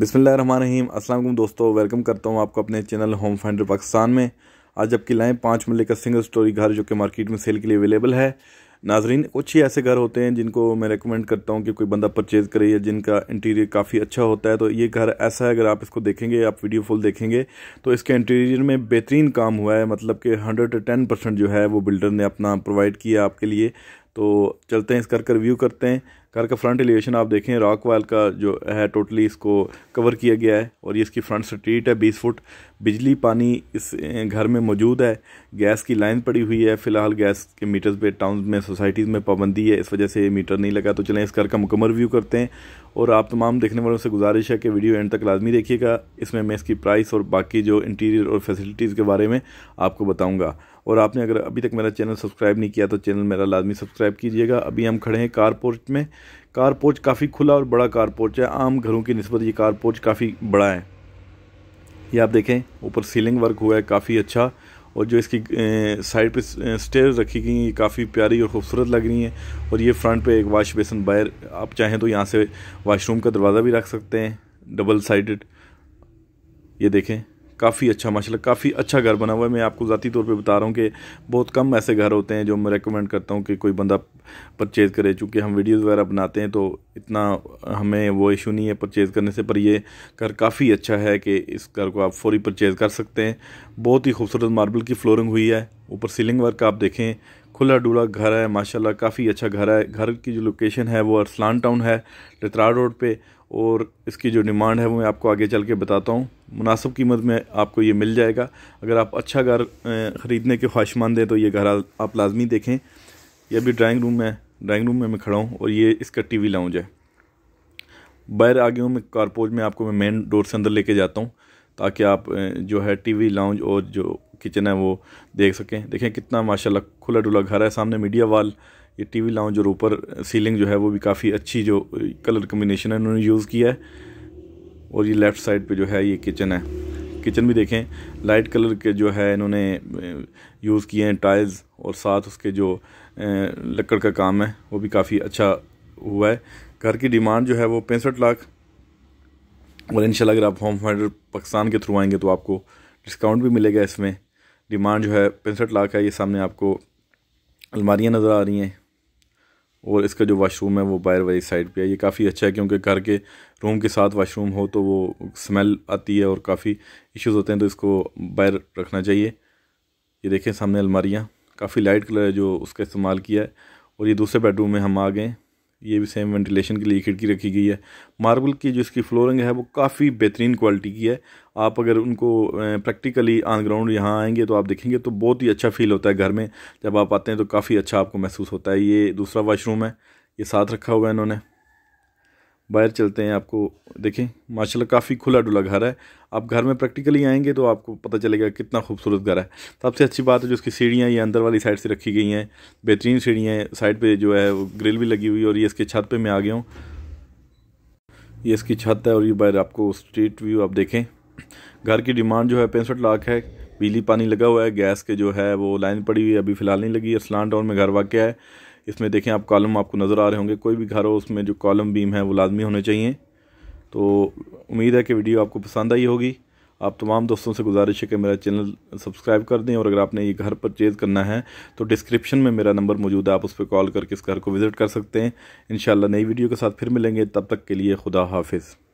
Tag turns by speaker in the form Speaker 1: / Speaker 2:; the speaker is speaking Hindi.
Speaker 1: बिसमीम अस्सलाम दोस्तों वेलकम करता हूँ आपको अपने चैनल होम फाइंडर पाकिस्तान में आज जबकि लाएँ पाँच मल्ले का सिंगल स्टोरी घर जो कि मार्केट में सेल के लिए अवेलेबल है नाजरीन कुछ ही ऐसे घर होते हैं जिनको मैं रिकमेंड करता हूँ कि कोई बंदा परचेज़ करे या जिनका इंटीरियर काफ़ी अच्छा होता है तो ये घर ऐसा है अगर आप इसको देखेंगे आप वीडियो फुल देखेंगे तो इसके इंटीरियर में बेहतरीन काम हुआ है मतलब कि हंड्रेड टेन परसेंट जो है वो बिल्डर ने अपना प्रोवाइड किया आपके लिए तो चलते हैं इसका रिव्यू करते हैं कार का फ्रंट एलिवेशन आप देखें रॉक वाल का जो है टोटली इसको कवर किया गया है और ये इसकी फ्रंट स्ट्रीट है बीस फुट बिजली पानी इस घर में मौजूद है गैस की लाइन पड़ी हुई है फ़िलहाल गैस के मीटर्स पे टाउन में सोसाइटीज़ में पाबंदी है इस वजह से मीटर नहीं लगा तो चलें इस घर का मुकम्मल रिव्यू करते हैं और आप तमाम देखने वालों से गुजारिश है कि वीडियो एंड तक लाजमी देखिएगा इसमें मैं इसकी प्राइस और बाकी जो इंटीरियर और फैसिलिटीज़ के बारे में आपको बताऊँगा और आपने अगर अभी तक मेरा चैनल सब्सक्राइब नहीं किया तो चैनल मेरा लाजमी सब्सक्राइब कीजिएगा अभी हम खड़े हैं कार पोर्च में कार पोर्च काफ़ी खुला और बड़ा कार पोर्च है आम घरों की नस्बत ये कार पोर्च काफ़ी बड़ा है ये आप देखें ऊपर सीलिंग वर्क हुआ है काफ़ी अच्छा और जो इसकी साइड पे स्टेयर रखी गई हैं ये काफ़ी प्यारी और खूबसूरत लग रही हैं और ये फ्रंट पे एक वाश बेसन बाहर आप चाहें तो यहाँ से वाशरूम का दरवाज़ा भी रख सकते हैं डबल साइडेड ये देखें काफ़ी अच्छा माशाल्लाह काफ़ी अच्छा घर बना हुआ है मैं आपको ज़ाती तौर पे बता रहा हूँ कि बहुत कम ऐसे घर होते हैं जो मैं रेकमेंड करता हूँ कि कोई बंदा परचेज़ करे चूँकि हम वीडियोस वगैरह बनाते हैं तो इतना हमें वो इशू नहीं है परचेज़ करने से पर ये घर काफ़ी अच्छा है कि इस घर को आप फौरी परचेज़ कर सकते हैं बहुत ही खूबसूरत मार्बल की फ्लोरिंग हुई है ऊपर सीलिंग वर्क आप देखें खुला डुला घर है माशाल्लाह काफ़ी अच्छा घर है घर की जो लोकेशन है वो अरसलान टाउन है लतरा रोड पे और इसकी जो डिमांड है वो मैं आपको आगे चल के बताता हूँ मुनासब कीमत में आपको ये मिल जाएगा अगर आप अच्छा घर ख़रीदने के ख्वाहिशमंद हैं तो ये घर आप लाजमी देखें यह अभी ड्राइंग रूम में ड्राइंग रूम में मैं खड़ा हूँ और ये इसका टी वी लाउंज है बाहर आगे हूँ मैं कारपोज में आपको मैं मेन डोर से अंदर लेके जाता हूँ ताकि आप जो है टी वी लाउंज और जो किचन है वो देख सकें देखें कितना माशा खुला डुला घर है सामने मीडिया वाल ये टीवी लाउंज और ऊपर सीलिंग जो है वो भी काफ़ी अच्छी जो कलर कम्बिनेशन है उन्होंने यूज़ किया है और ये लेफ़्ट साइड पे जो है ये किचन है किचन भी देखें लाइट कलर के जो है इन्होंने यूज़ किए हैं टाइल्स और साथ उसके जो लकड़ का काम है वो भी काफ़ी अच्छा हुआ है घर की डिमांड जो है वो पैंसठ लाख और इन अगर आप होम फाइडर पाकिस्तान के थ्रू आएंगे तो आपको डिस्काउंट भी मिलेगा इसमें डिमांड जो है पैंसठ लाख है ये सामने आपको अलमारियाँ नज़र आ रही हैं और इसका जो वाशरूम है वो बाहर वाली साइड पे है ये काफ़ी अच्छा है क्योंकि घर के रूम के साथ वाशरूम हो तो वो स्मेल आती है और काफ़ी इश्यूज़ होते हैं तो इसको बाहर रखना चाहिए ये देखें सामने अलमारियाँ काफ़ी लाइट कलर है जो उसका इस्तेमाल किया है और ये दूसरे बेडरूम में हम आ गए ये भी सेम वेंटिलेशन के लिए खिड़की रखी गई है मार्बल की जो इसकी फ्लोरिंग है वो काफ़ी बेहतरीन क्वालिटी की है आप अगर उनको प्रैक्टिकली ऑन ग्राउंड यहाँ आएंगे तो आप देखेंगे तो बहुत ही अच्छा फील होता है घर में जब आप आते हैं तो काफ़ी अच्छा आपको महसूस होता है ये दूसरा वाशरूम है ये साथ रखा हुआ है इन्होंने बाहर चलते हैं आपको देखें माशाल्लाह काफ़ी खुला डुला घर है आप घर में प्रैक्टिकली आएंगे तो आपको पता चलेगा कितना खूबसूरत घर है तो सबसे अच्छी बात है जो उसकी सीढ़ियाँ ये अंदर वाली साइड से रखी गई हैं बेहतरीन सीढ़ियाँ साइड पर जो है ग्रिल भी लगी हुई है और ये इसके छत पर मैं आ गया हूँ ये इसकी छत है और ये बाहर आपको स्ट्रीट व्यू आप देखें घर की डिमांड जो है पैंसठ लाख है बिजली पानी लगा हुआ है गैस के जो है वो लाइन पड़ी हुई है अभी फ़िलहाल नहीं लगी असलान टाउन में घर वाक्य है इसमें देखें आप कॉलम आपको नज़र आ रहे होंगे कोई भी घर हो उसमें जो कॉलम बीम है वो लाजमी होने चाहिए तो उम्मीद है कि वीडियो आपको पसंद आई होगी आप तमाम दोस्तों से गुजारिश है कि मेरा चैनल सब्सक्राइब कर दें और अगर आपने ये घर परचेज़ करना है तो डिस्क्रिप्शन में मेरा नंबर मौजूद है आप उस पर कॉल करके इस घर को विज़िट कर सकते हैं इन नई वीडियो के साथ फिर मिलेंगे तब तक के लिए खुदा हाफिज़